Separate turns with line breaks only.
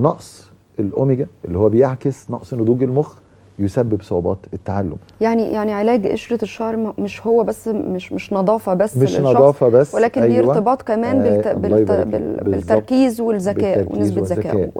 نقص الاوميجا اللي هو بيعكس نقص نضوج المخ يسبب صعوبات التعلم
يعني يعني علاج قشره الشعر مش هو بس مش مش نظافه بس مش نظافه بس ولكن أيوة. ليه ارتباط كمان آه بالت... بالت... بالتركيز والذكاء ونسبه ذكاء